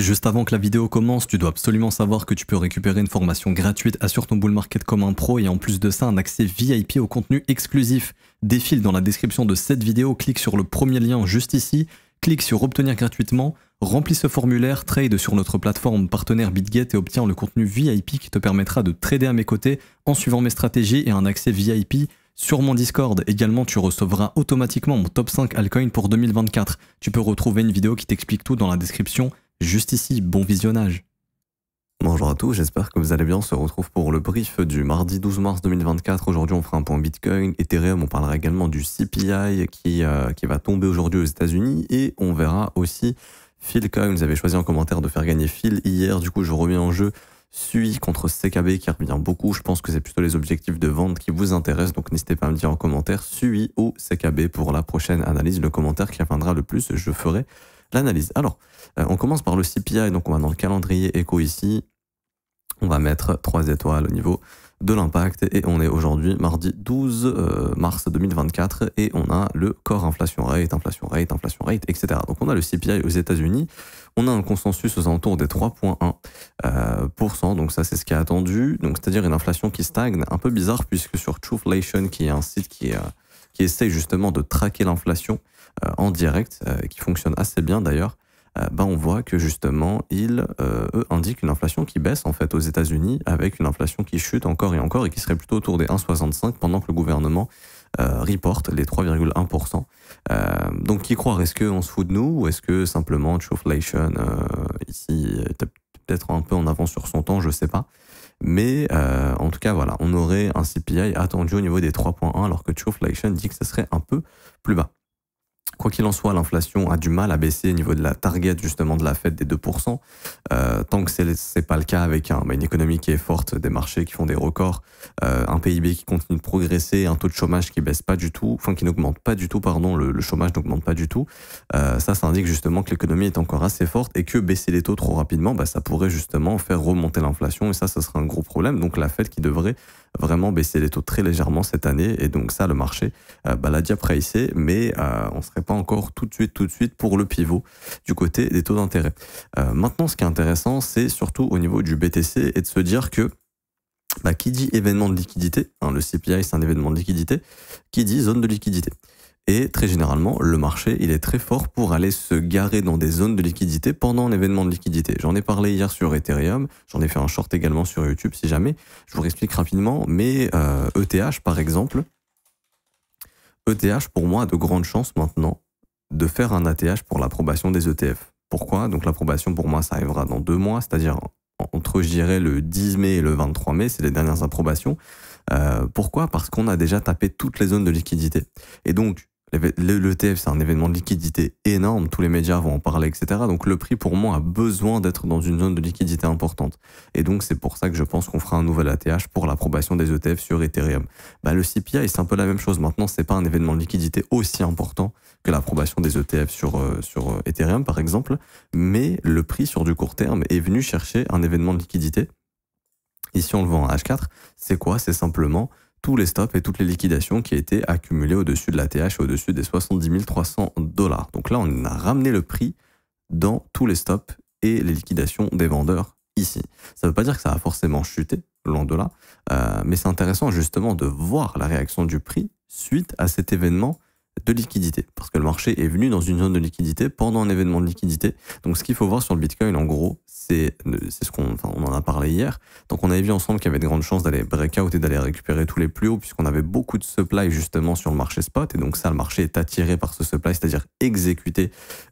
Juste avant que la vidéo commence, tu dois absolument savoir que tu peux récupérer une formation gratuite Assure ton bull market comme un pro et en plus de ça un accès VIP au contenu exclusif. Défile dans la description de cette vidéo, clique sur le premier lien juste ici, clique sur obtenir gratuitement, remplis ce formulaire, trade sur notre plateforme partenaire BitGet et obtiens le contenu VIP qui te permettra de trader à mes côtés en suivant mes stratégies et un accès VIP sur mon Discord, également, tu recevras automatiquement mon top 5 altcoin pour 2024. Tu peux retrouver une vidéo qui t'explique tout dans la description juste ici. Bon visionnage. Bonjour à tous, j'espère que vous allez bien. On se retrouve pour le brief du mardi 12 mars 2024. Aujourd'hui, on fera un point Bitcoin, Ethereum, on parlera également du CPI qui, euh, qui va tomber aujourd'hui aux États-Unis et on verra aussi Phil Coin. Vous avez choisi en commentaire de faire gagner Phil hier. Du coup, je remets en jeu Sui contre CKB qui revient beaucoup. Je pense que c'est plutôt les objectifs de vente qui vous intéressent. Donc n'hésitez pas à me dire en commentaire Sui ou CKB pour la prochaine analyse. Le commentaire qui reviendra le plus, je ferai l'analyse. Alors, euh, on commence par le CPI, donc on va dans le calendrier éco ici. On va mettre 3 étoiles au niveau de l'impact et on est aujourd'hui mardi 12 euh, mars 2024 et on a le core inflation rate, inflation rate, inflation rate, etc. Donc on a le CPI aux États-Unis, on a un consensus aux alentours des 3,1%, euh, donc ça c'est ce qui est attendu, donc c'est-à-dire une inflation qui stagne, un peu bizarre puisque sur Truthlation, qui est un site qui, qui essaye justement de traquer l'inflation, euh, en direct, euh, qui fonctionne assez bien d'ailleurs, euh, ben on voit que justement, ils indiquent une inflation qui baisse en fait aux États-Unis, avec une inflation qui chute encore et encore et qui serait plutôt autour des 1,65 pendant que le gouvernement reporte les 3,1%. donc, qui croire Est-ce qu'on se fout de nous ou est-ce que simplement Chauflation ici, est peut-être un peu en avance sur son temps, je sais pas. Mais en tout cas, voilà, on aurait un CPI attendu au niveau des 3,1 alors que Chauflation dit que ce serait un peu plus bas. Quoi qu'il en soit, l'inflation a du mal à baisser au niveau de la target justement de la fête des 2%. Euh, tant que ce n'est pas le cas avec bah, une économie qui est forte, des marchés qui font des records, euh, un PIB qui continue de progresser, un taux de chômage qui baisse pas du tout, enfin qui n'augmente pas du tout, pardon, le, chômage n'augmente pas du tout, euh, ça, ça indique justement que l'économie est encore assez forte et que baisser les taux trop rapidement, bah, ça pourrait justement faire remonter l'inflation et ça, ça serait un gros problème. Donc la fête qui devrait vraiment baisser les taux très légèrement cette année. Et donc ça, le marché euh, bah, l'a déjà pricé, mais euh, on ne serait pas encore tout de suite, tout de suite pour le pivot du côté des taux d'intérêt. Euh, maintenant, ce qui est intéressant, c'est surtout au niveau du BTC et de se dire que bah, qui dit événement de liquidité, hein, le CPI c'est un événement de liquidité, qui dit zone de liquidité. Et très généralement, le marché, il est très fort pour aller se garer dans des zones de liquidité pendant un événement de liquidité. J'en ai parlé hier sur Ethereum, j'en ai fait un short également sur YouTube si jamais. Je vous explique rapidement, mais ETH e par exemple, ETH pour moi a de grandes chances maintenant de faire un ATH pour l'approbation des ETF. Pourquoi Donc l'approbation pour moi ça arrivera dans deux mois, c'est-à-dire entre je dirais le 10 mai et le 23 mai, c'est les dernières approbations. Euh, pourquoi Parce qu'on a déjà tapé toutes les zones de liquidité. Et donc L'ETF, c'est un événement de liquidité énorme, tous les médias vont en parler, etc. Donc le prix, pour moi, a besoin d'être dans une zone de liquidité importante. Et donc c'est pour ça que je pense qu'on fera un nouvel ATH pour l'approbation des ETF sur Ethereum. Bah, le CPI, c'est un peu la même chose. Maintenant, c'est pas un événement de liquidité aussi important que l'approbation des ETF sur, euh, sur euh, Ethereum, par exemple. Mais le prix sur du court terme est venu chercher un événement de liquidité. Ici, on le vend en H4. C'est quoi C'est simplement tous les stops et toutes les liquidations qui étaient accumulées au-dessus de la TH et au-dessus des 70 300 dollars. Donc là, on a ramené le prix dans tous les stops et les liquidations des vendeurs ici. Ça ne veut pas dire que ça a forcément chuté, loin de là, euh, mais c'est intéressant justement de voir la réaction du prix suite à cet événement de liquidité, parce que le marché est venu dans une zone de liquidité pendant un événement de liquidité. Donc ce qu'il faut voir sur le Bitcoin, en gros, c'est ce qu'on en a parlé hier. Donc on avait vu ensemble qu'il y avait de grandes chances d'aller breakout et d'aller récupérer tous les plus hauts, puisqu'on avait beaucoup de supply justement sur le marché spot, et donc ça, le marché est attiré par ce supply, c'est-à-dire exécuter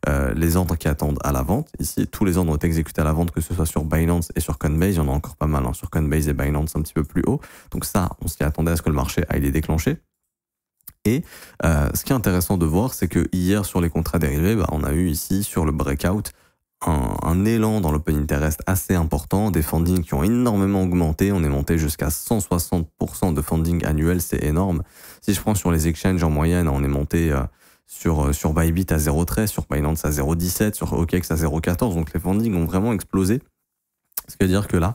euh, les ordres qui attendent à la vente. Ici, tous les ordres ont été exécutés à la vente, que ce soit sur Binance et sur Coinbase, il y en a encore pas mal, hein. sur Coinbase et Binance un petit peu plus haut. Donc ça, on s'y attendait à ce que le marché aille les déclencher. Et euh, ce qui est intéressant de voir, c'est que hier sur les contrats dérivés, bah, on a eu ici sur le breakout un, élan dans l'open interest assez important, des fundings qui ont énormément augmenté, on est monté jusqu'à 160% de funding annuel, c'est énorme. Si je prends sur les exchanges en moyenne, on est monté euh, sur, euh, sur Bybit à 0,13, sur Binance à 0,17, sur OKEx à 0,14, donc les fundings ont vraiment explosé. Ce qui veut dire que là,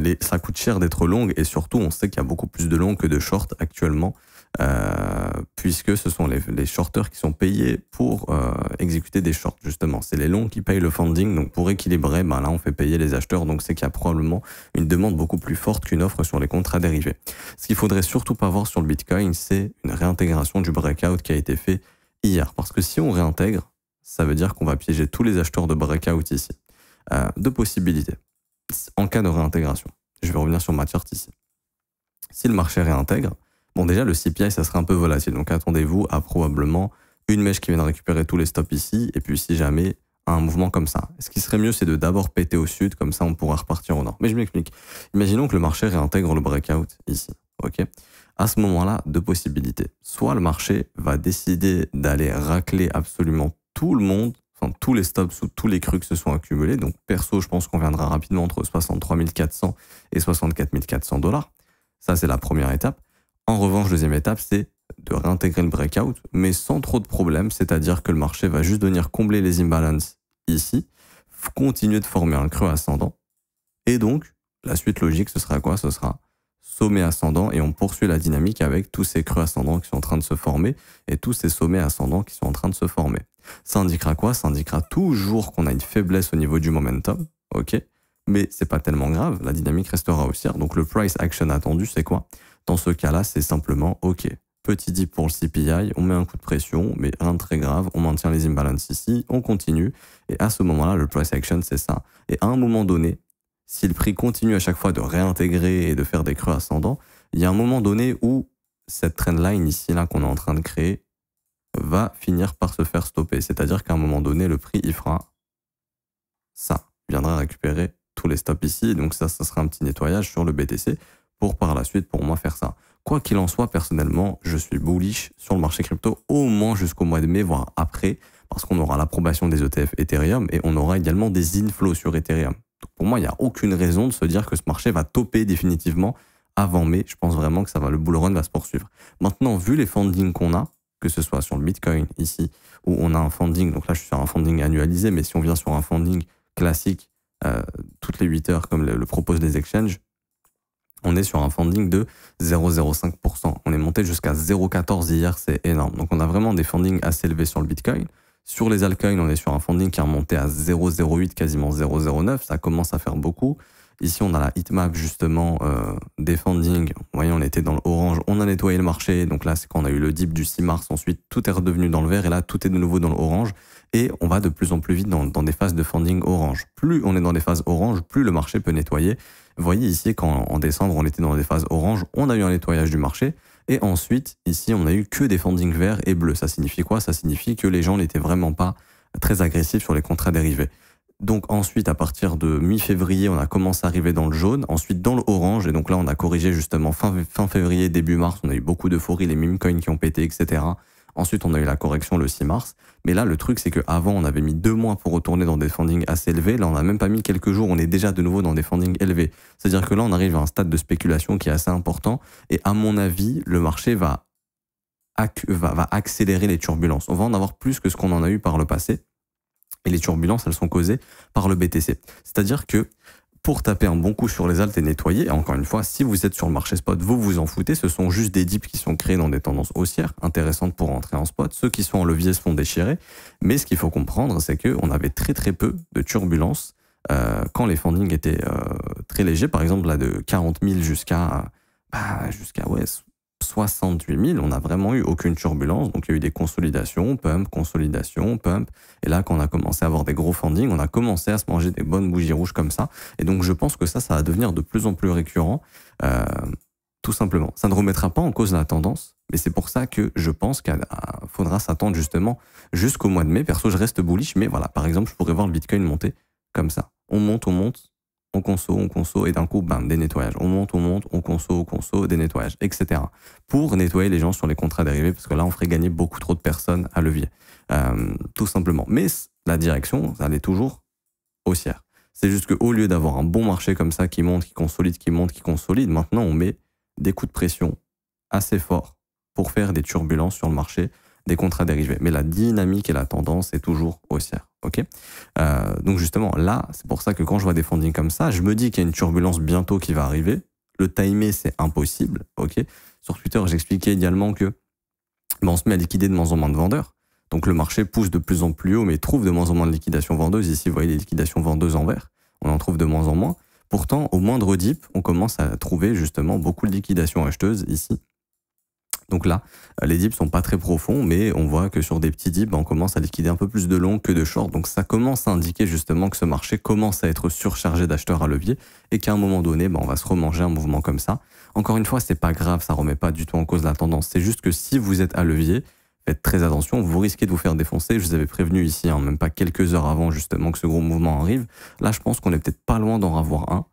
les, ça coûte cher d'être long et surtout on sait qu'il y a beaucoup plus de longs que de shorts actuellement. Euh, puisque ce sont les, les qui sont payés pour euh, exécuter des shorts, justement. C'est les longs qui payent le funding, donc pour équilibrer, ben là, on fait payer les acheteurs, donc c'est qu'il y a probablement une demande beaucoup plus forte qu'une offre sur les contrats dérivés. Ce qu'il faudrait surtout pas voir sur le Bitcoin, c'est une réintégration du breakout qui a été fait hier, parce que si on réintègre, ça veut dire qu'on va piéger tous les acheteurs de breakout ici. Euh, deux possibilités en cas de réintégration. Je vais revenir sur ma charte ici. Si le marché réintègre, Bon, déjà, le CPI, ça serait un peu volatile. Donc, attendez-vous à probablement une mèche qui vient de récupérer tous les stops ici, et puis si jamais un mouvement comme ça. Ce qui serait mieux, c'est de d'abord péter au sud, comme ça on pourra repartir au nord. Mais je m'explique. Imaginons que le marché réintègre le breakout ici. ok à ce moment-là, deux possibilités. Soit le marché va décider d'aller racler absolument tout le monde, enfin tous les stops sous tous les crus que se sont accumulés. Donc perso, je pense qu'on viendra rapidement entre 63 400 et 64 400 dollars. Ça, c'est la première étape. En revanche, deuxième étape, c'est de réintégrer le breakout, mais sans trop de problèmes, c'est-à-dire que le marché va juste venir combler les imbalances ici, continuer de former un creux ascendant, et donc la suite logique, ce sera quoi Ce sera sommet ascendant, et on poursuit la dynamique avec tous ces creux ascendants qui sont en train de se former, et tous ces sommets ascendants qui sont en train de se former. Ça indiquera quoi Ça indiquera toujours qu'on a une faiblesse au niveau du momentum, ok mais c'est pas tellement grave, la dynamique restera haussière. Donc le price action attendu, c'est quoi dans ce cas-là, c'est simplement OK. Petit dip pour le CPI, on met un coup de pression, mais rien de très grave, on maintient les imbalances ici, on continue, et à ce moment-là, le price action, c'est ça. Et à un moment donné, si le prix continue à chaque fois de réintégrer et de faire des creux ascendants, il y a un moment donné où cette line ici, là, qu'on est en train de créer, va finir par se faire stopper. C'est-à-dire qu'à un moment donné, le prix, il fera ça, il viendra récupérer tous les stops ici, donc ça, ça sera un petit nettoyage sur le BTC, pour par la suite pour moi faire ça. Quoi qu'il en soit, personnellement, je suis bullish sur le marché crypto au moins jusqu'au mois de mai, voire après, parce qu'on aura l'approbation des ETF Ethereum et on aura également des inflows sur Ethereum. Donc pour moi, il n'y a aucune raison de se dire que ce marché va toper définitivement avant mai. Je pense vraiment que ça va, le bull run va se poursuivre. Maintenant, vu les fundings qu'on a, que ce soit sur le Bitcoin ici, où on a un funding, donc là je suis sur un funding annualisé, mais si on vient sur un funding classique euh, toutes les 8 heures comme le, le proposent les exchanges, on est sur un funding de 0,05%. On est monté jusqu'à 0,14 hier, c'est énorme. Donc on a vraiment des fundings assez élevés sur le Bitcoin. Sur les altcoins, on est sur un funding qui est remonté à 0,08, quasiment 0,09. Ça commence à faire beaucoup. Ici, on a la heatmap, justement euh, des fundings. voyez, on était dans l'orange, on a nettoyé le marché. Donc là, c'est quand on a eu le dip du 6 mars. Ensuite, tout est redevenu dans le vert et là, tout est de nouveau dans l'orange. Et on va de plus en plus vite dans, des phases de funding orange. Plus on est dans des phases orange, plus le marché peut nettoyer. Vous voyez ici, quand en décembre, on était dans des phases orange, on a eu un nettoyage du marché. Et ensuite, ici, on a eu que des funding verts et bleus. Ça signifie quoi Ça signifie que les gens n'étaient vraiment pas très agressifs sur les contrats dérivés. Donc ensuite, à partir de mi-février, on a commencé à arriver dans le jaune, ensuite dans l'orange. et donc là, on a corrigé justement fin, fin février, début mars, on a eu beaucoup d'euphorie, les meme coins qui ont pété, etc. Ensuite, on a eu la correction le 6 mars. Mais là, le truc, c'est qu'avant, on avait mis deux mois pour retourner dans des fundings assez élevés. Là, on n'a même pas mis quelques jours. On est déjà de nouveau dans des fundings élevés. C'est-à-dire que là, on arrive à un stade de spéculation qui est assez important. Et à mon avis, le marché va, va, va accélérer les turbulences. On va en avoir plus que ce qu'on en a eu par le passé. Et les turbulences, elles sont causées par le BTC. C'est-à-dire que pour taper un bon coup sur les altes et nettoyer. Encore une fois, si vous êtes sur le marché spot, vous vous en foutez. Ce sont juste des dips qui sont créés dans des tendances haussières intéressantes pour entrer en spot. Ceux qui sont en levier se font déchirer. Mais ce qu'il faut comprendre, c'est qu'on avait très très peu de turbulences euh, quand les fundings étaient euh, très légers. Par exemple, là, de 40 000 jusqu'à bah, jusqu'à ouais, 68 000, on n'a vraiment eu aucune turbulence. Donc, il y a eu des consolidations, pump, consolidation, pump. Et là, quand on a commencé à avoir des gros fundings, on a commencé à se manger des bonnes bougies rouges comme ça. Et donc, je pense que ça, ça va devenir de plus en plus récurrent, euh, tout simplement. Ça ne remettra pas en cause la tendance, mais c'est pour ça que je pense qu'il faudra s'attendre justement jusqu'au mois de mai. Perso, je reste bullish, mais voilà, par exemple, je pourrais voir le Bitcoin monter comme ça. On monte, on monte, on conso, on conso, et d'un coup, ben, des nettoyages. On monte, on monte, on conso, on conso, des nettoyages, etc. Pour nettoyer les gens sur les contrats dérivés, parce que là, on ferait gagner beaucoup trop de personnes à levier, euh, tout simplement. Mais la direction, elle est toujours haussière. C'est juste qu'au lieu d'avoir un bon marché comme ça qui monte, qui consolide, qui monte, qui consolide, maintenant, on met des coups de pression assez forts pour faire des turbulences sur le marché, des contrats dérivés. Mais la dynamique et la tendance est toujours haussière. ok euh, donc justement, là, c'est pour ça que quand je vois des fondings comme ça, je me dis qu'il y a une turbulence bientôt qui va arriver. Le timer, c'est impossible. ok Sur Twitter, j'expliquais également que bon, on se met à liquider de moins en moins de vendeurs. Donc le marché pousse de plus en plus haut, mais trouve de moins en moins de liquidations vendeuses. Ici, vous voyez les liquidations vendeuses en vert. On en trouve de moins en moins. Pourtant, au moindre dip, on commence à trouver justement beaucoup de liquidations acheteuses ici. Donc là, les dips sont pas très profonds, mais on voit que sur des petits dips, ben, on commence à liquider un peu plus de longs que de shorts. Donc ça commence à indiquer justement que ce marché commence à être surchargé d'acheteurs à levier et qu'à un moment donné, ben, on va se remanger un mouvement comme ça. Encore une fois, c'est pas grave, ça remet pas du tout en cause la tendance. C'est juste que si vous êtes à levier, faites très attention, vous risquez de vous faire défoncer. Je vous avais prévenu ici, hein, même pas quelques heures avant justement que ce gros mouvement arrive. Là, je pense qu'on est peut-être pas loin d'en avoir un.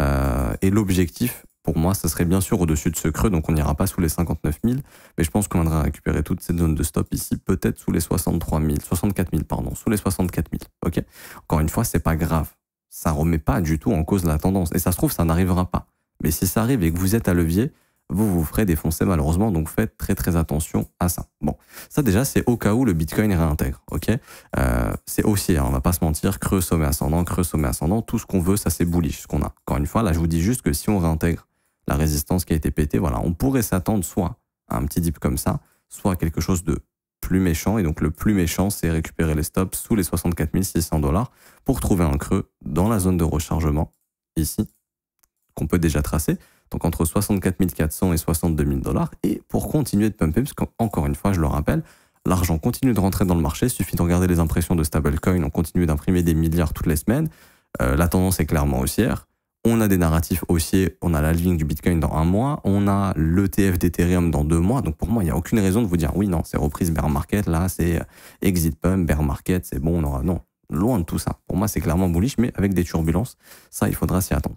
Euh, et l'objectif, pour moi, ça serait bien sûr au-dessus de ce creux, donc on n'ira pas sous les 59 000, mais je pense qu'on viendra récupérer toute cette zone de stop ici, peut-être sous les 63 000, 64 000, pardon, sous les 64 000. Ok Encore une fois, c'est pas grave. Ça remet pas du tout en cause la tendance. Et ça se trouve, ça n'arrivera pas. Mais si ça arrive et que vous êtes à levier, vous vous ferez défoncer malheureusement, donc faites très très attention à ça. Bon, ça déjà c'est au cas où le Bitcoin réintègre, ok euh, C'est haussier, on hein, on va pas se mentir, creux, sommet ascendant, creux, sommet ascendant, tout ce qu'on veut, ça c'est bullish ce qu'on a. Encore une fois, là je vous dis juste que si on réintègre la résistance qui a été pétée. Voilà, on pourrait s'attendre soit à un petit dip comme ça, soit à quelque chose de plus méchant. Et donc le plus méchant, c'est récupérer les stops sous les 64 600 dollars pour trouver un creux dans la zone de rechargement ici, qu'on peut déjà tracer. Donc entre 64 400 et 62 000 dollars. Et pour continuer de pumper, parce qu'encore une fois, je le rappelle, l'argent continue de rentrer dans le marché. Il suffit de regarder les impressions de stablecoin. On continue d'imprimer des milliards toutes les semaines. Euh, la tendance est clairement haussière. On a des narratifs haussiers, on a la ligne du Bitcoin dans un mois, on a l'ETF d'Ethereum dans deux mois. Donc pour moi, il n'y a aucune raison de vous dire oui, non, c'est reprise bear market, là, c'est euh, exit pump, bear market, c'est bon, on aura. Non, loin de tout ça. Pour moi, c'est clairement bullish, mais avec des turbulences, ça, il faudra s'y attendre.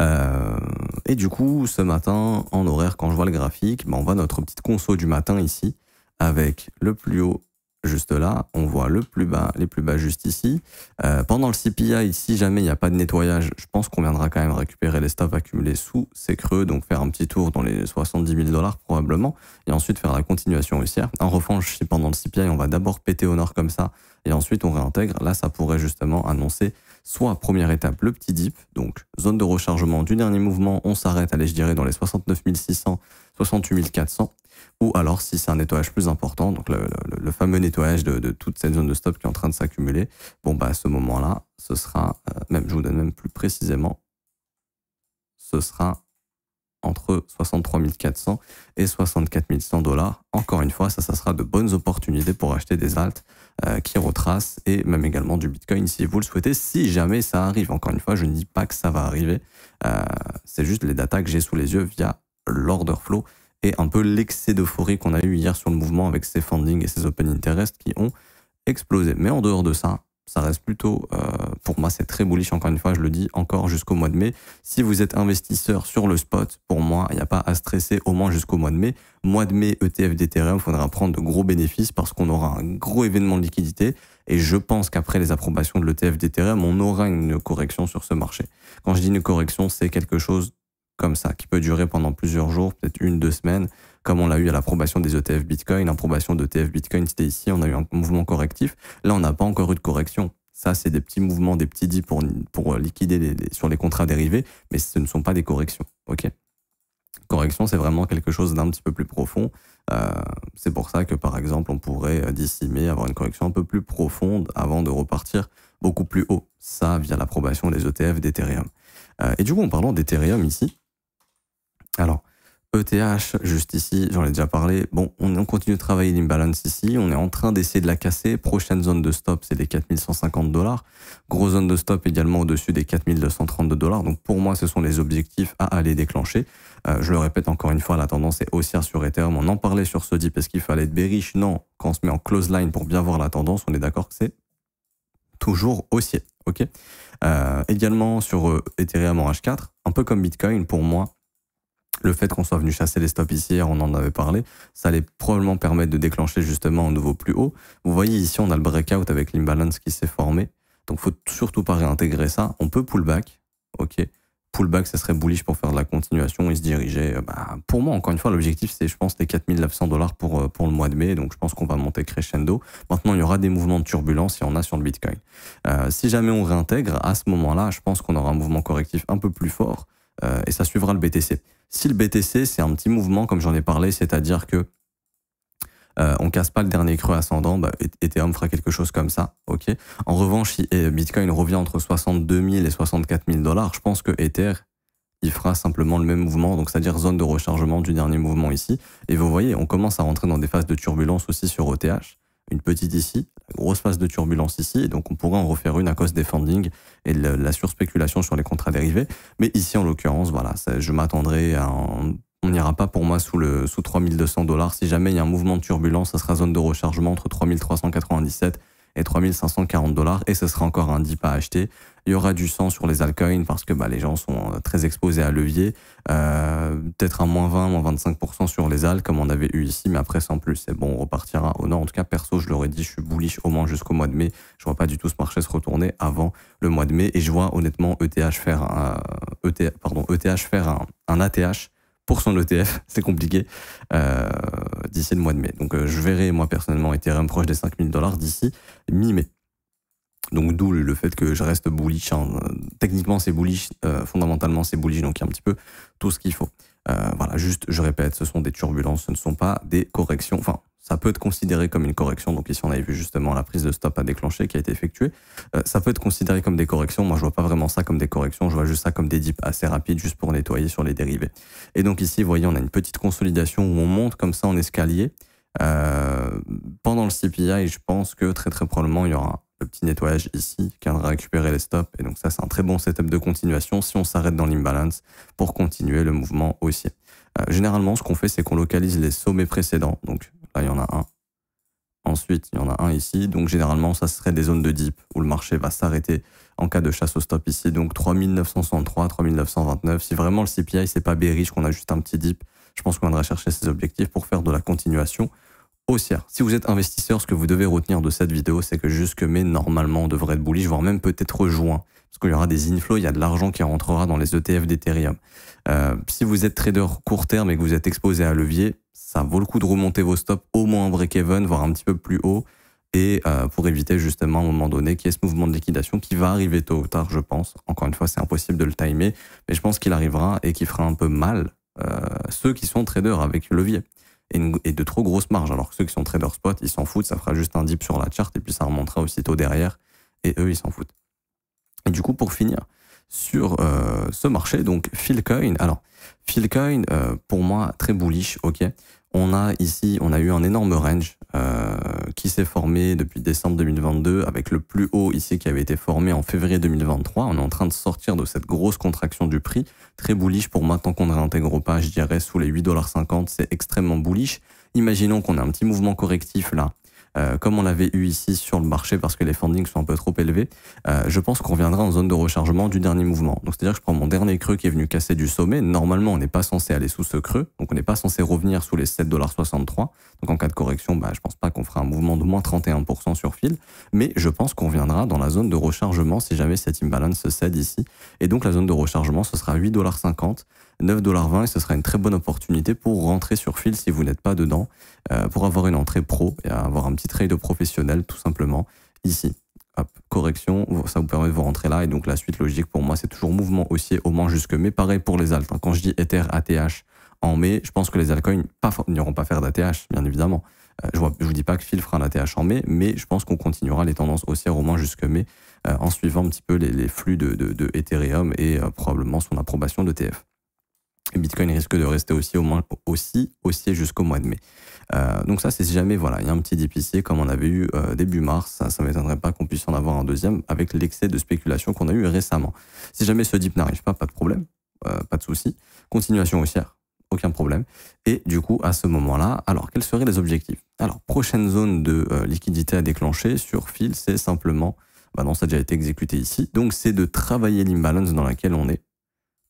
Euh, et du coup, ce matin, en horaire, quand je vois le graphique, ben, on voit notre petite conso du matin ici, avec le plus haut juste là, on voit le plus bas, les plus bas juste ici. Euh, pendant le CPI, si jamais il n'y a pas de nettoyage, je pense qu'on viendra quand même récupérer les stocks accumulés sous ces creux, donc faire un petit tour dans les 70 000 dollars probablement, et ensuite faire la continuation haussière. En revanche, si pendant le CPI, on va d'abord péter au nord comme ça, et ensuite on réintègre, là ça pourrait justement annoncer soit première étape le petit dip, donc zone de rechargement du dernier mouvement, on s'arrête, allez je dirais dans les 69 600, 68 400, ou alors si c'est un nettoyage plus important, donc le, fameux nettoyage de, toute cette zone de stop qui est en train de s'accumuler, bon bah à ce moment-là, ce sera, euh, même je vous donne même plus précisément, ce sera entre 63 400 et 64 100 dollars. Encore une fois, ça, ça sera de bonnes opportunités pour acheter des alt euh, qui retracent et même également du Bitcoin si vous le souhaitez, si jamais ça arrive. Encore une fois, je ne dis pas que ça va arriver, euh, c'est juste les datas que j'ai sous les yeux via l'order flow et un peu l'excès d'euphorie qu'on a eu hier sur le mouvement avec ces fundings et ses open interest qui ont explosé. Mais en dehors de ça, ça reste plutôt, euh, pour moi, c'est très bullish, encore une fois, je le dis encore jusqu'au mois de mai. Si vous êtes investisseur sur le spot, pour moi, il n'y a pas à stresser au moins jusqu'au mois de mai. Mois de mai, ETF d'Ethereum, il faudra prendre de gros bénéfices parce qu'on aura un gros événement de liquidité. Et je pense qu'après les approbations de l'ETF d'Ethereum, on aura une correction sur ce marché. Quand je dis une correction, c'est quelque chose comme ça, qui peut durer pendant plusieurs jours, peut-être une, deux semaines, comme on l'a eu à l'approbation des ETF Bitcoin, l'approbation d'ETF Bitcoin, c'était ici, on a eu un mouvement correctif. Là, on n'a pas encore eu de correction. Ça, c'est des petits mouvements, des petits dits pour, pour liquider les, sur les contrats dérivés, mais ce ne sont pas des corrections. ok Correction, c'est vraiment quelque chose d'un petit peu plus profond. Euh, c'est pour ça que, par exemple, on pourrait euh, d'ici mai avoir une correction un peu plus profonde avant de repartir beaucoup plus haut. Ça, via l'approbation des ETF d'Ethereum. Euh, et du coup, en parlant d'Ethereum ici, alors, ETH, juste ici, j'en ai déjà parlé. Bon, on, continue de travailler l'imbalance ici. On est en train d'essayer de la casser. Prochaine zone de stop, c'est les 4150 dollars. Gros zone de stop également au-dessus des 4232 dollars. Donc pour moi, ce sont les objectifs à aller déclencher. Euh, je le répète encore une fois, la tendance est haussière sur Ethereum. On en parlait sur Sodi, parce qu'il fallait être bearish. Non, quand on se met en close line pour bien voir la tendance, on est d'accord que c'est toujours haussier. ok euh, également sur euh, Ethereum en H4, un peu comme Bitcoin, pour moi, le fait qu'on soit venu chasser les stops ici, on en avait parlé, ça allait probablement permettre de déclencher justement un nouveau plus haut. Vous voyez ici, on a le breakout avec l'imbalance qui s'est formé. Donc faut surtout pas réintégrer ça. On peut pullback, ok. Pullback, ça serait bullish pour faire de la continuation et se diriger. Euh, bah, pour moi, encore une fois, l'objectif, c'est, je pense, les 4900 dollars pour, euh, pour le mois de mai. Donc, je pense qu'on va monter crescendo. Maintenant, il y aura des mouvements de turbulence et on a sur le Bitcoin. Euh, si jamais on réintègre, à ce moment-là, je pense qu'on aura un mouvement correctif un peu plus fort. et ça suivra le BTC. Si le BTC, c'est un petit mouvement, comme j'en ai parlé, c'est-à-dire que ne euh, on casse pas le dernier creux ascendant, bah, e-, Ethereum fera quelque chose comme ça, ok En revanche, si Bitcoin revient entre 62 000 et 64 000 dollars, je pense que Ether, il fera simplement le même mouvement, donc c'est-à-dire zone de rechargement du dernier mouvement ici. Et vous voyez, on commence à rentrer dans des phases de turbulence aussi sur OTH, une petite ici, grosse phase de turbulence ici, donc on pourrait en refaire une à cause des fundings et de la surspéculation sur les contrats dérivés. Mais ici, en l'occurrence, voilà, je m'attendrai à on n'ira pas pour moi sous, le, sous 3200 dollars. Si jamais il y a un mouvement de turbulence, ça sera zone de rechargement entre 3397 et 3540 dollars et ce sera encore un dip à acheter. Il y aura du sang sur les altcoins parce que bah, les gens sont euh, très exposés à levier. Euh, peut-être un moins 20, moins 25% sur les alts, comme on avait eu ici, mais après sans plus. C'est bon, on repartira au nord. En tout cas, perso, je l'aurais dit, je suis bullish au moins jusqu'au mois de mai. Je vois pas du tout ce marché se retourner avant le mois de mai et je vois honnêtement ETH faire ETH, pardon, faire un ATH e pour son ETF. C'est compliqué euh, d'ici le mois de mai. Donc euh, je verrai moi personnellement Ethereum proche des 5000 dollars d'ici mi-mai. Donc d'où le fait que je reste bullish. Euh, techniquement c'est bullish, fondamentalement c'est bullish, donc il y a un petit peu tout ce qu'il faut. Euh, voilà, juste, je répète, ce sont des turbulences, ce ne sont pas des corrections. Enfin, ça peut être considéré comme une correction. Donc ici, on avait vu justement la prise de stop à déclencher qui a été effectuée. Euh, ça peut être considéré comme des corrections. Moi, je vois pas vraiment ça comme des corrections. Je vois juste ça comme des dips assez rapides juste pour nettoyer sur les dérivés. Et donc ici, vous voyez, on a une petite consolidation où on monte comme ça en escalier. Euh, pendant le CPI, je pense que très très probablement, il y aura petit nettoyage ici qui viendra récupérer les stops. Et donc ça, c'est un très bon setup de continuation si on s'arrête dans l'imbalance pour continuer le mouvement haussier. Euh, généralement, ce qu'on fait, c'est qu'on localise les sommets précédents. Donc là, il y en a un. Ensuite, il y en a un ici. Donc généralement, ça serait des zones de dip où le marché va s'arrêter en cas de chasse au stop ici. Donc 3963, 3929. Si vraiment le CPI, c'est pas bearish, qu'on a juste un petit dip, je pense qu'on viendra chercher ces objectifs pour faire de la continuation haussière. Si vous êtes investisseur, ce que vous devez retenir de cette vidéo, c'est que jusque mai, normalement, on devrait être bullish, voire même peut-être juin. Parce qu'il y aura des inflows, il y a de l'argent qui rentrera dans les ETF d'Ethereum. Euh, si vous êtes trader court terme et que vous êtes exposé à levier, ça vaut le coup de remonter vos stops au moins un break-even, voire un petit peu plus haut, et euh, pour éviter justement à un moment donné qu'il y ait ce mouvement de liquidation qui va arriver tôt ou tard, je pense. Encore une fois, c'est impossible de le timer, mais je pense qu'il arrivera et qu'il fera un peu mal euh, ceux qui sont traders avec levier et, de trop grosses marges. Alors que ceux qui sont trader spot, ils s'en foutent, ça fera juste un dip sur la charte et puis ça remontera aussitôt derrière et eux, ils s'en foutent. Et du coup, pour finir sur euh, ce marché, donc Philcoin, alors Philcoin, euh, pour moi, très bullish, ok on a ici, on a eu un énorme range euh, qui s'est formé depuis décembre 2022 avec le plus haut ici qui avait été formé en février 2023. On est en train de sortir de cette grosse contraction du prix. Très bullish pour maintenant qu'on ne réintègre pas, je dirais, sous les 8,50$, c'est extrêmement bullish. Imaginons qu'on a un petit mouvement correctif là, euh, comme on l'avait eu ici sur le marché parce que les fundings sont un peu trop élevés, euh, je pense qu'on reviendra en zone de rechargement du dernier mouvement. Donc c'est-à-dire que je prends mon dernier creux qui est venu casser du sommet. Normalement, on n'est pas censé aller sous ce creux, donc on n'est pas censé revenir sous les 7,63$. Donc en cas de correction, bah, je pense pas qu'on fera un mouvement de moins 31% sur fil, mais je pense qu'on viendra dans la zone de rechargement si jamais cette imbalance se cède ici. Et donc la zone de rechargement, ce sera 8,50$ 9,20$ et ce sera une très bonne opportunité pour rentrer sur fil si vous n'êtes pas dedans, euh, pour avoir une entrée pro et avoir un petit trade professionnel tout simplement ici. Hop, correction, ça vous permet de vous rentrer là et donc la suite logique pour moi c'est toujours mouvement haussier au moins jusque mai, pareil pour les altes. Hein. Quand je dis Ether, ATH en mai, je pense que les altcoins n'iront pas faire d'ATH bien évidemment. Euh, je ne vous dis pas que Phil fera un ATH en mai, mais je pense qu'on continuera les tendances haussières au moins jusque mai euh, en suivant un petit peu les, flux de, Ethereum et probablement son approbation de TF. Bitcoin risque de rester aussi au moins aussi haussier jusqu'au mois de mai. Euh, donc ça, c'est si jamais voilà, il y a un petit dip ici, comme on avait eu euh, début mars, ça, ne m'étonnerait pas qu'on puisse en avoir un deuxième avec l'excès de spéculation qu'on a eu récemment. Si jamais ce dip n'arrive pas, pas de problème, euh, pas de souci. Continuation haussière, aucun problème. Et du coup, à ce moment-là, alors quels seraient les objectifs Alors prochaine zone de liquidité à déclencher sur fil, c'est simplement, bah ça a déjà été exécuté ici. Donc c'est de travailler l'imbalance dans laquelle on est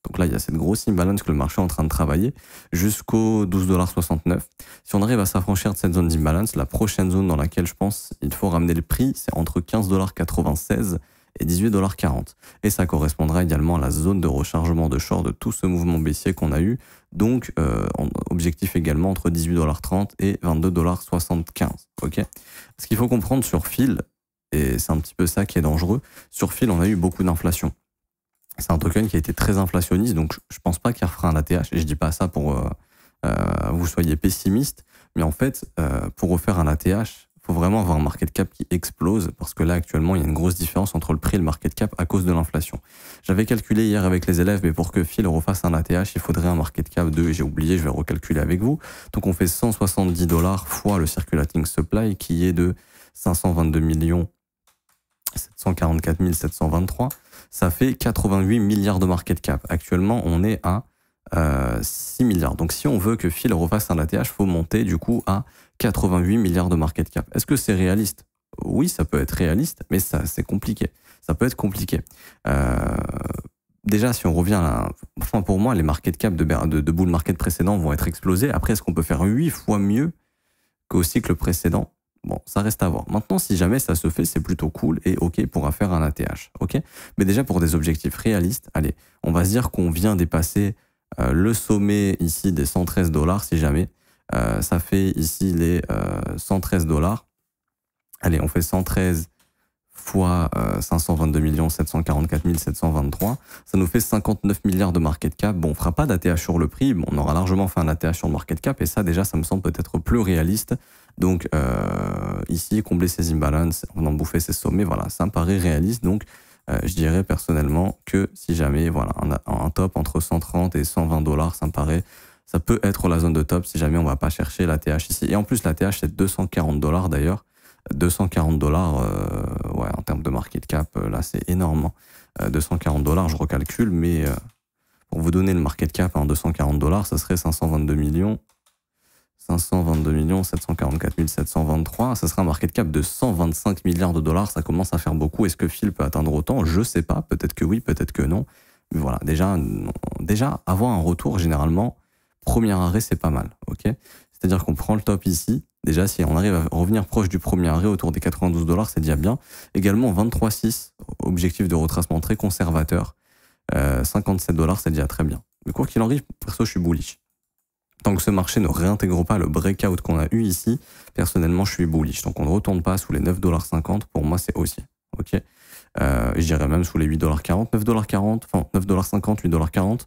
donc là, il y a cette grosse imbalance que le marché est en train de travailler jusqu'au 12,69$. Si on arrive à s'affranchir de cette zone d'imbalance, la prochaine zone dans laquelle je pense il faut ramener le prix, c'est entre 15,96$ et 18,40$. Et ça correspondra également à la zone de rechargement de short de tout ce mouvement baissier qu'on a eu. Donc, euh, objectif également entre 18,30$ et 22,75$. Ok Ce qu'il faut comprendre sur fil, et c'est un petit peu ça qui est dangereux, sur fil, on a eu beaucoup d'inflation c'est un token qui a été très inflationniste, donc je pense pas qu'il refera un ATH. Et je dis pas ça pour euh, euh vous soyez pessimiste, mais en fait, euh, pour refaire un ATH, faut vraiment avoir un market cap qui explose parce que là actuellement il y a une grosse différence entre le prix et le market cap à cause de l'inflation. J'avais calculé hier avec les élèves, mais pour que Phil refasse un ATH, il faudrait un market cap de, j'ai oublié, je vais recalculer avec vous. Donc on fait 170 dollars fois le circulating supply qui est de 522 millions 744 723, ça fait 88 milliards de market cap. Actuellement, on est à 6 euh, milliards. Donc si on veut que Phil refasse un ATH, faut monter du coup à 88 milliards de market cap. Est-ce que c'est réaliste Oui, ça peut être réaliste, mais ça c'est compliqué. Ça peut être compliqué. Euh, déjà, si on revient à... Enfin, pour moi, les market cap de, de, bull market précédent vont être explosés. Après, est-ce qu'on peut faire 8 fois mieux qu'au cycle précédent Bon, ça reste à voir. Maintenant, si jamais ça se fait, c'est plutôt cool et OK pour faire un ATH. OK Mais déjà, pour des objectifs réalistes, allez, on va se dire qu'on vient dépasser euh, le sommet ici des 113 dollars, si jamais. Euh, ça fait ici les 113 euh, dollars. Allez, on fait 113 fois 522 744 723, ça nous fait 59 milliards de market cap. Bon, on fera pas d'ATH sur le prix, on aura largement fait un ATH sur le market cap et ça déjà, ça me semble peut-être plus réaliste donc euh, ici, combler ces imbalances, on en bouffant ces sommets, voilà, ça me paraît réaliste. Donc euh, je dirais personnellement que si jamais voilà, un, top entre 130 et 120 dollars, ça me paraît, ça peut être la zone de top si jamais on ne va pas chercher la TH ici. Et en plus, la TH c'est 240 dollars d'ailleurs. 240 dollars, euh, ouais, en termes de market cap, là c'est énorme. 240 hein. dollars, je recalcule, mais pour vous donner le market cap, hein, en 240 dollars, ça serait 522 millions 522 millions, 744 723. Ça serait un market cap de 125 milliards de dollars. Ça commence à faire beaucoup. Est-ce que Phil peut atteindre autant Je ne sais pas. Peut-être que oui, peut-être que non. Mais voilà, déjà, déjà avoir un retour, généralement, premier arrêt, c'est pas mal. ok C'est-à-dire qu'on prend le top ici. Déjà, si on arrive à revenir proche du premier arrêt autour des 92 dollars, c'est déjà bien. Également, 23,6, objectif de retracement très conservateur. 57 euh, dollars, c'est déjà très bien. Mais quoi qu'il en arrive, perso, je suis bullish. Tant que ce marché ne réintègre pas le breakout qu'on a eu ici, personnellement, je suis bullish. Donc, on ne retourne pas sous les 9,50$. Pour moi, c'est haussier. OK euh, Je dirais même sous les 8,40$, 9,40$, enfin 9,50$, 8,40$.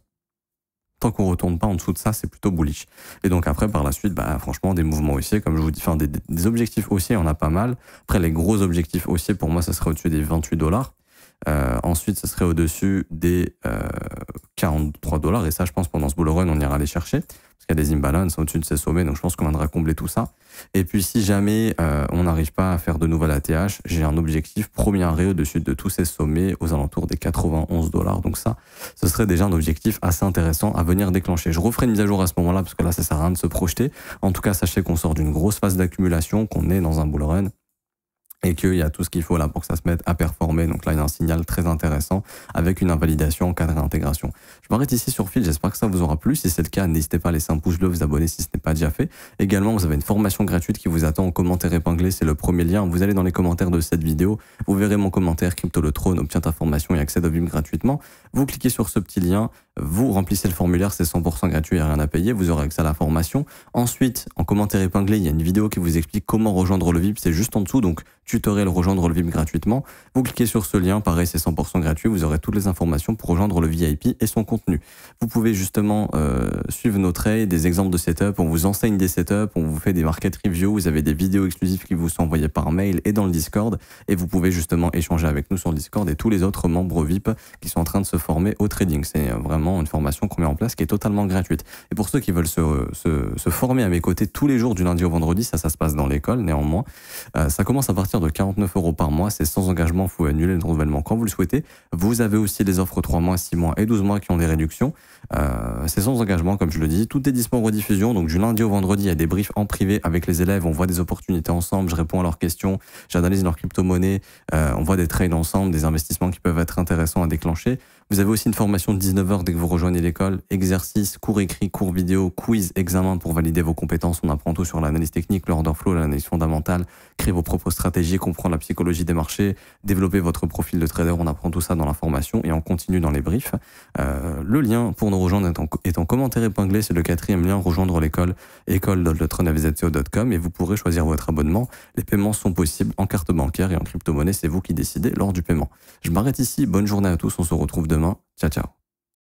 Tant qu'on ne retourne pas en dessous de ça, c'est plutôt bullish. Et donc, après, par la suite, bah, franchement, des mouvements haussiers, comme je vous dis, enfin, des, objectifs haussiers, on a pas mal. Après, les gros objectifs haussiers, pour moi, ça serait au-dessus des 28$. dollars. Euh, ensuite, ce serait au-dessus des 43 euh, dollars. Et ça, je pense, pendant ce bull run, on ira les chercher. Parce qu'il y a des imbalances au-dessus de ces sommets. Donc, je pense qu'on viendra combler tout ça. Et puis, si jamais euh, on n'arrive pas à faire de nouvelles ATH, j'ai un objectif premier arrêt au-dessus de tous ces sommets aux alentours des 91 dollars. Donc, ça, ce serait déjà un objectif assez intéressant à venir déclencher. Je referai une mise à jour à ce moment-là parce que là, ça sert à rien de se projeter. En tout cas, sachez qu'on sort d'une grosse phase d'accumulation, qu'on est dans un bull run et qu'il y a tout ce qu'il faut là pour que ça se mette à performer. Donc là, il y a un signal très intéressant avec une invalidation en cas d'intégration. Je m'arrête ici sur fil, j'espère que ça vous aura plu. Si c'est le cas, n'hésitez pas à laisser un pouce bleu, vous abonner si ce n'est pas déjà fait. Également, vous avez une formation gratuite qui vous attend en commentaire épinglé, c'est le premier lien. Vous allez dans les commentaires de cette vidéo, vous verrez mon commentaire Crypto le trône, obtient ta formation et accède au VIP gratuitement. Vous cliquez sur ce petit lien, vous remplissez le formulaire, c'est 100% gratuit, il n'y a rien à payer, vous aurez accès à la formation. Ensuite, en commentaire épinglé, il y a une vidéo qui vous explique comment rejoindre le VIP, c'est juste en dessous, donc tutoriel rejoindre le VIP gratuitement. Vous cliquez sur ce lien, pareil, c'est 100% gratuit, vous aurez toutes les informations pour rejoindre le VIP et son contenu. Vous pouvez justement euh, suivre nos trades, des exemples de setup, on vous enseigne des setups, on vous fait des market reviews, vous avez des vidéos exclusives qui vous sont envoyées par mail et dans le Discord, et vous pouvez justement échanger avec nous sur le Discord et tous les autres membres VIP qui sont en train de se former au trading. C'est euh, vraiment une formation qu'on met en place qui est totalement gratuite. Et pour ceux qui veulent euh, se, se, former à mes côtés tous les jours du lundi au vendredi, ça, ça se passe dans l'école néanmoins, ça commence à partir de 49 euros par mois, c'est sans engagement, vous pouvez annuler le renouvellement quand vous le souhaitez. Vous avez aussi des offres 3 mois, 6 mois et 12 mois qui ont des réductions. Euh, c'est sans engagement, comme je le dis. Tout est disponible en rediffusion, donc du lundi au vendredi, il y a des briefs en privé avec les élèves, on voit des opportunités ensemble, je réponds à leurs questions, j'analyse leurs crypto-monnaies, euh, on voit des trades ensemble, des investissements qui peuvent être intéressants à déclencher. Vous avez aussi une formation de 19h dès que vous rejoignez l'école, exercices, cours écrits, cours vidéo, quiz, examen pour valider vos compétences. On apprend tout sur l'analyse technique, l'order flow, l'analyse fondamentale, créer vos propres stratégies, comprendre la psychologie des marchés, développer votre profil de trader. On apprend tout ça dans la formation et on continue dans les briefs. Euh, le lien pour nous rejoindre est en, commentaire épinglé. C'est le quatrième lien, rejoindre l'école, école.letrenavisatio.com et vous pourrez choisir votre abonnement. Les paiements sont possibles en carte bancaire et en crypto-monnaie. C'est vous qui décidez lors du paiement. Je m'arrête ici. Bonne journée à tous. On se retrouve demain ズも。チちゃ。ャ